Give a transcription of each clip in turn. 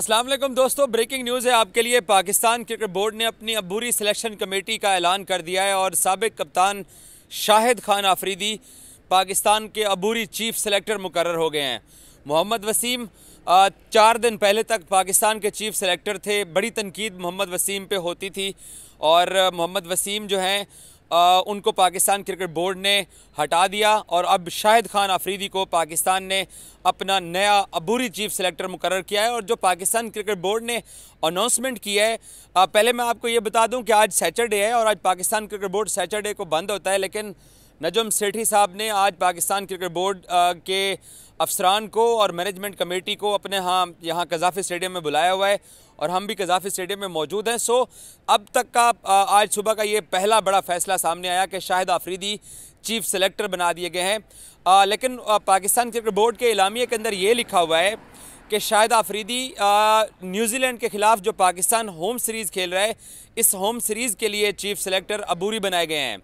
असलम दोस्तों breaking news है आपके लिए पाकिस्तान क्रिकेट बोर्ड ने अपनी अबूरी सिलेक्शन कमेटी का ऐलान कर दिया है और सबक कप्तान शाहिद खान आफरीदी पाकिस्तान के अबूरी चीफ सेलेक्टर मुकर हो गए हैं मोहम्मद वसीम चार दिन पहले तक पाकिस्तान के चीफ सेलेक्टर थे बड़ी तनकीद मोहम्मद वसीम पे होती थी और मोहम्मद वसीम जो हैं उनको पाकिस्तान क्रिकेट बोर्ड ने हटा दिया और अब शाहिद खान आफरीदी को पाकिस्तान ने अपना नया अबूरी चीफ सेलेक्टर मुकर किया है और जो पाकिस्तान क्रिकेट बोर्ड ने अनाउंसमेंट किया है आ, पहले मैं आपको ये बता दूं कि आज सैटरडे है और आज पाकिस्तान क्रिकेट बोर्ड सैटरडे को बंद होता है लेकिन नजम सेठी साहब ने आज पाकिस्तान क्रिकेट बोर्ड के अफसरान को और मैनेजमेंट कमेटी को अपने हाँ यहाँ कजाफी स्टेडियम में बुलाया हुआ है और हम भी कजाफी स्टेडियम में मौजूद हैं सो अब तक का आज सुबह का ये पहला बड़ा फैसला सामने आया कि शाहिद आफरीदी चीफ सेलेक्टर बना दिए गए हैं आ, लेकिन पाकिस्तान क्रिकेट बोर्ड के इलामिया के अंदर ये लिखा हुआ है कि शाहिद आफरीदी न्यूजीलैंड के ख़िलाफ़ जो पाकिस्तान होम सीरीज़ खेल रहा है इस होम सीरीज़ के लिए चीफ सेलेक्टर अबूरी बनाए गए हैं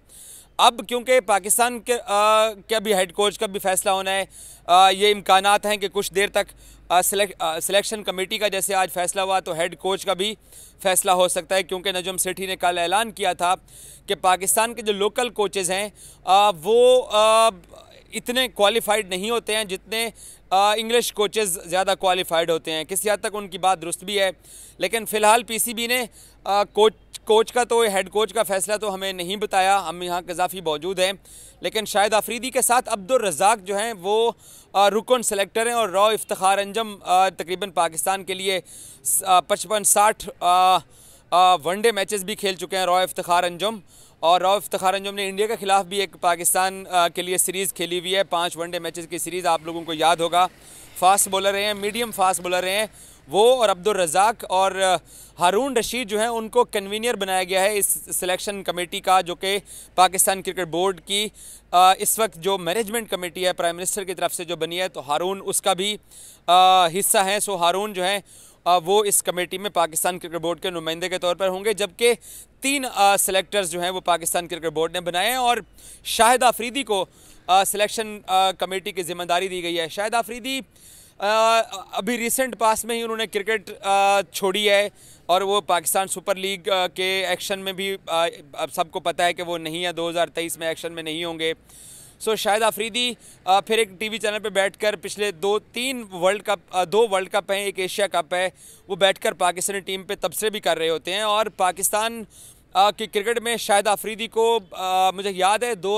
अब क्योंकि पाकिस्तान के आ, के भी हेड कोच का भी फैसला होना है आ, ये इम्कान हैं कि कुछ देर तक सिलेक्शन कमेटी का जैसे आज फैसला हुआ तो हेड कोच का भी फैसला हो सकता है क्योंकि नजम सेठी ने कल ऐलान किया था कि पाकिस्तान के जो लोकल कोचेज़ हैं आ, वो आ, इतने क्वालिफाइड नहीं होते हैं जितने इंग्लिश कोचेज़ ज़्यादा क्वालिफाइड होते हैं किसी हद तक उनकी बात दुरुस्त भी है लेकिन फ़िलहाल पीसीबी ने कोच कोच का तो हेड कोच का फैसला तो हमें नहीं बताया हम यहाँ कजाफी मौजूद हैं लेकिन शायद आफरीदी के साथ अब्दुल रज़ाक जो हैं वो रुकन सेलेक्टर हैं और रॉ इफ्तार अंजम तकरीबन पाकिस्तान के लिए पचपन साठ वनडे मैचेस भी खेल चुके हैं रॉ इफ्तार अंजम और रॉ इफ्तार अंजम ने इंडिया के ख़िलाफ़ भी एक पाकिस्तान के लिए सीरीज़ खेली हुई है पाँच वनडे मैचेस की सीरीज़ आप लोगों को याद होगा फास्ट बॉलर हैं मीडियम फास्ट बॉलर हैं वो और अब्दुल रज़ाक और हारून रशीद जो हैं उनको कन्वीनियर बनाया गया है इस सिलेक्शन कमेटी का जो कि पाकिस्तान क्रिकेट बोर्ड की इस वक्त जो मैनेजमेंट कमेटी है प्राइम मिनिस्टर की तरफ से जो बनी है तो हारून उसका भी हिस्सा है सो हारून जो है वो इस कमेटी में पाकिस्तान क्रिकेट बोर्ड के नुमाइंदे के तौर पर होंगे जबकि तीन सिलेक्टर्स जो हैं वो पाकिस्तान क्रिकेट बोर्ड ने बनाए हैं और शाहिद आफरीदी को सिलेक्शन कमेटी की जिम्मेदारी दी गई है शाहिद आफरीदी अभी रिसेंट पास में ही उन्होंने क्रिकेट छोड़ी है और वो पाकिस्तान सुपर लीग के एक्शन में भी अब सबको पता है कि वो नहीं है 2023 में एक्शन में नहीं होंगे सो शायद आफरीदी फिर एक टीवी चैनल पे बैठकर पिछले दो तीन वर्ल्ड कप दो वर्ल्ड कप हैं एक एशिया कप है वो बैठकर पाकिस्तानी टीम पे तबसरे भी कर रहे होते हैं और पाकिस्तान के क्रिकेट में शाहिद आफरीदी को मुझे याद है दो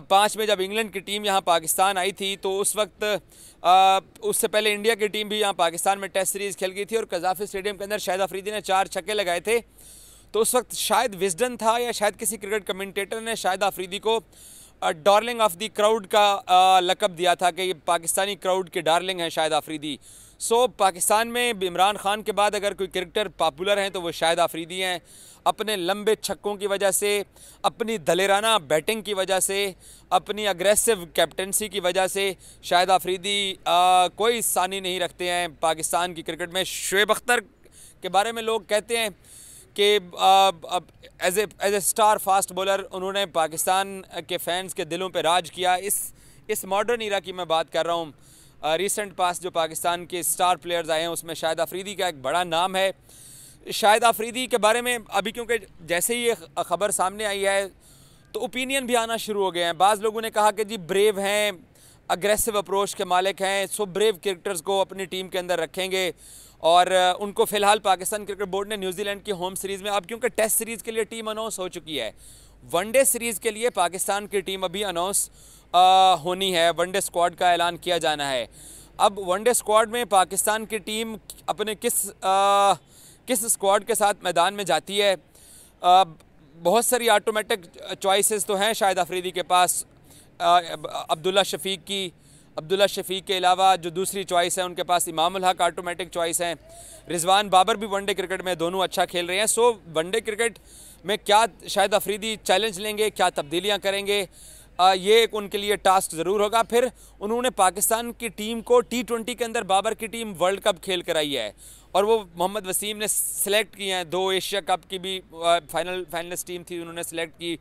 पाँच में जब इंग्लैंड की टीम यहाँ पाकिस्तान आई थी तो उस वक्त उससे पहले इंडिया की टीम भी यहाँ पाकिस्तान में टेस्ट सीरीज़ खेल गई थी और कजाफी स्टेडियम के अंदर शाहिद अफरीदी ने चार छक्के लगाए थे तो उस वक्त शायद विजडन था या शायद किसी क्रिकेट कमेंटेटर ने शाहिद अफरीदी को डार्लिंग ऑफ दी क्राउड का लकब दिया था कि ये पाकिस्तानी क्राउड के डार्लिंग हैं शायद आफरीदी सो पाकिस्तान में इमरान खान के बाद अगर कोई क्रिकेटर पॉपुलर हैं तो वो शायद आफरीदी हैं अपने लंबे छक्कों की वजह से अपनी दलेराना बैटिंग की वजह से अपनी अग्रेसिव कैप्टनसी की वजह से शायद आफरीदी आ, कोई सानी नहीं रखते हैं पाकिस्तान की क्रिकेट में शुएब अख्तर के बारे में लोग कहते हैं कि as as a star fast bowler उन्होंने पाकिस्तान के फैंस के दिलों पर राज किया इस इस मॉडर्न इरा की मैं बात कर रहा हूँ रिसेंट पास जो पाकिस्तान के स्टार प्लेयर्स आए हैं उसमें शाहिद आफरीदी का एक बड़ा नाम है शाहिद आफरीदी के बारे में अभी क्योंकि जैसे ही ये ख़बर सामने आई है तो ओपिनियन भी आना शुरू हो गए हैं बाज़ लोगों ने कहा कि जी ब्रेव हैं अग्रेसिव अप्रोच के मालिक हैं सो ब्रेव क्रिकेटर्स को अपनी टीम के अंदर रखेंगे और uh, उनको फ़िलहाल पाकिस्तान क्रिकेट बोर्ड ने न्यूजीलैंड की होम सीरीज़ में अब क्योंकि टेस्ट सीरीज़ के लिए टीम अनाउंस हो चुकी है वनडे सीरीज़ के लिए पाकिस्तान की टीम अभी अनाउंस uh, होनी है वनडे स्क्वाड का ऐलान किया जाना है अब वनडे स्क्वाड में पाकिस्तान की टीम अपने किस आ, uh, किस स्क्वाड के साथ मैदान में जाती है आ, बहुत सारी ऑटोमेटिक चॉइसेस तो हैं शायद अफरीदी के पास अब्दुल्ला शफीक की अब्दुल्ला शफीक के अलावा जो दूसरी चॉइस है उनके पास इमाम हक ऑटोमेटिक चॉइस हैं रिजवान बाबर भी वनडे क्रिकेट में दोनों अच्छा खेल रहे हैं सो वनडे क्रिकेट में क्या शायद अफरीदी चैलेंज लेंगे क्या तब्दीलियाँ करेंगे आ, ये एक उनके लिए टास्क ज़रूर होगा फिर उन्होंने पाकिस्तान की टीम को टी ट्वेंटी के अंदर बाबर की टीम वर्ल्ड कप खेल कराई है और वो मोहम्मद वसीम ने सेलेक्ट किए हैं दो एशिया कप की भी फाइनल फाइनलिस्ट टीम थी उन्होंने सेलेक्ट की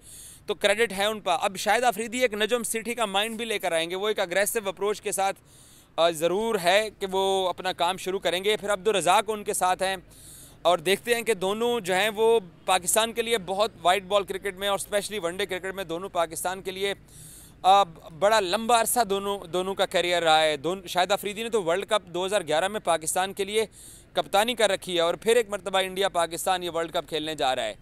तो क्रेडिट है उन पर अब शायद आफरीदी एक नजम सिटी का माइंड भी लेकर आएंगे वो एक अग्रेसिव अप्रोच के साथ ज़रूर है कि वो अपना काम शुरू करेंगे फिर अब्दुलरजाक उनके साथ हैं और देखते हैं कि दोनों जो हैं वो पाकिस्तान के लिए बहुत वाइट बॉल क्रिकेट में और स्पेशली वनडे क्रिकेट में दोनों पाकिस्तान के लिए बड़ा लंबा अरसा दोनों दोनों का करियर रहा है दोनों शाहिद अफरीदी ने तो वर्ल्ड कप 2011 में पाकिस्तान के लिए कप्तानी कर रखी है और फिर एक मरतबा इंडिया पाकिस्तान ये वर्ल्ड कप खेलने जा रहा है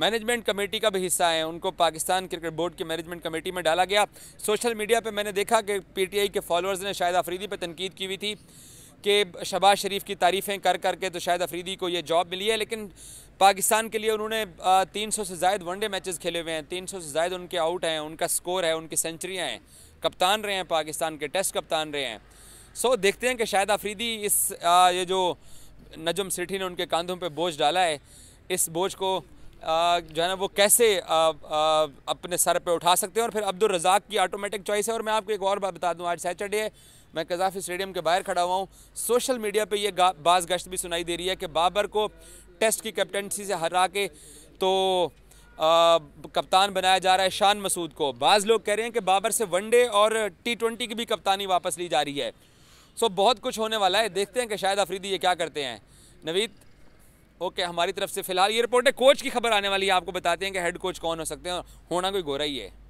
मैनेजमेंट कमेटी का भी हिस्सा है उनको पाकिस्तान क्रिकेट बोर्ड की मैनेजमेंट कमेटी में डाला गया सोशल मीडिया पर मैंने देखा कि आई के फॉलोअर्स ने शायद अफरीदी पर तनकीद की हुई थी कि शबाज शरीफ की तारीफ़ें कर करके तो शायद अफरीदी को ये जॉब मिली है लेकिन पाकिस्तान के लिए उन्होंने तीन सौ से जायद वनडे मैचेस खेले हुए हैं तीन सौ से जायद उनके आउट हैं उनका स्कोर है उनकी सेंचुरियाँ हैं कप्तान रहे हैं पाकिस्तान के टेस्ट कप्तान रहे हैं सो देखते हैं कि शायद अफरीदी इस आ, ये जो नजम सेठी ने उनके कंधों पर बोझ डाला है इस बोझ को जो है ना वो कैसे अपने सर पे उठा सकते हैं और फिर अब्दुल रजाक की ऑटोमेटिक चॉइस है और मैं आपको एक और बात बता दूं आज सैटरडे है मैं कजाफी स्टेडियम के बाहर खड़ा हुआ हूँ सोशल मीडिया पे ये बाज गश्त भी सुनाई दे रही है कि बाबर को टेस्ट की कैप्टनसी से हरा के तो आ, कप्तान बनाया जा रहा है शान मसूद को बाज़ लोग कह रहे हैं कि बाबर से वनडे और टी ट्वेंटी की भी कप्तानी वापस ली जा रही है सो बहुत कुछ होने वाला है देखते हैं कि शायद अफरीदी ये क्या करते हैं नवीद ओके हमारी तरफ से फिलहाल ये रिपोर्ट है कोच की खबर आने वाली है आपको बताते हैं कि हेड कोच कौन हो सकते हैं होना कोई गोरा ही है